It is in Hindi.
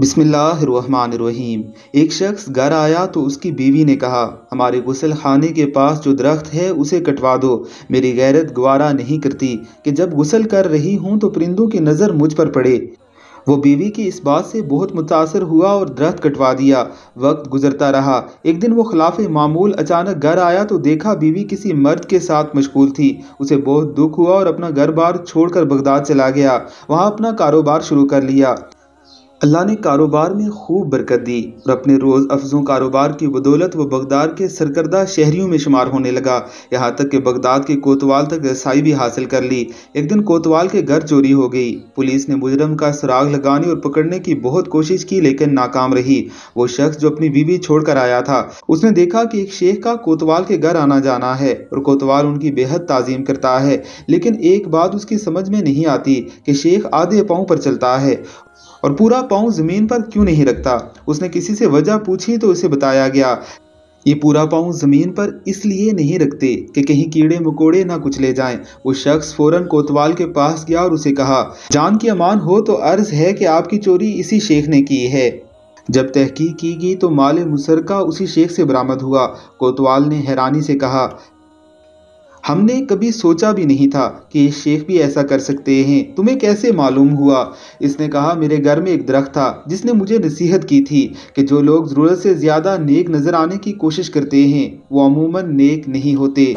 बिसमीम एक शख्स घर आया तो उसकी बीवी ने कहा हमारे गुसल खाने के पास जो दरख्त है उसे कटवा दो मेरी गैरत गवारा नहीं करती कि जब गुसल कर रही हूँ तो परिंदों की नज़र मुझ पर पड़े वो बीवी की इस बात से बहुत मुतासर हुआ और दरख्त कटवा दिया वक्त गुजरता रहा एक दिन वो खिलाफ मामूल अचानक घर आया तो देखा बीवी किसी मर्द के साथ मशगूल थी उसे बहुत दुख हुआ और अपना घर बार छोड़कर बगदाद चला गया वहाँ अपना कारोबार शुरू कर लिया अल्लाह ने कारोबार में खूब बरकत दी और अपने रोज़ अफजों कारोबार की बदौलत व बगदाद के सरकर्दा शहरीों में शुमार होने लगा यहाँ तक कि बगदाद के कोतवाल तक रसाई भी हासिल कर ली एक दिन कोतवाल के घर चोरी हो गई पुलिस ने मुजरम का सुराग लगाने और पकड़ने की बहुत कोशिश की लेकिन नाकाम रही वो शख्स जो अपनी बीवी छोड़कर आया था उसने देखा कि एक शेख का कोतवाल के घर आना जाना है और कोतवाल उनकी बेहद ताजीम करता है लेकिन एक बात उसकी समझ में नहीं आती कि शेख आधे पाँव पर चलता है और पूरा पाँव ज़मीन पर क्यों नहीं रखता उसने किसी से वजह पूछी तो उसे बताया गया ये पूरा पाँव ज़मीन पर इसलिए नहीं रखते कि कहीं कीड़े मकोड़े ना कुचले जाएं। वो शख्स फौरन कोतवाल के पास गया और उसे कहा जान की अमान हो तो अर्ज़ है कि आपकी चोरी इसी शेख ने की है जब तहकीक की गई तो माल मुसरका उसी शेख से बरामद हुआ कोतवाल ने हैरानी से कहा हमने कभी सोचा भी नहीं था कि शेख भी ऐसा कर सकते हैं तुम्हें कैसे मालूम हुआ इसने कहा मेरे घर में एक दरख्त था जिसने मुझे नसीहत की थी कि जो लोग ज़रूरत से ज़्यादा नेक नज़र आने की कोशिश करते हैं वो अमूमन नेक नहीं होते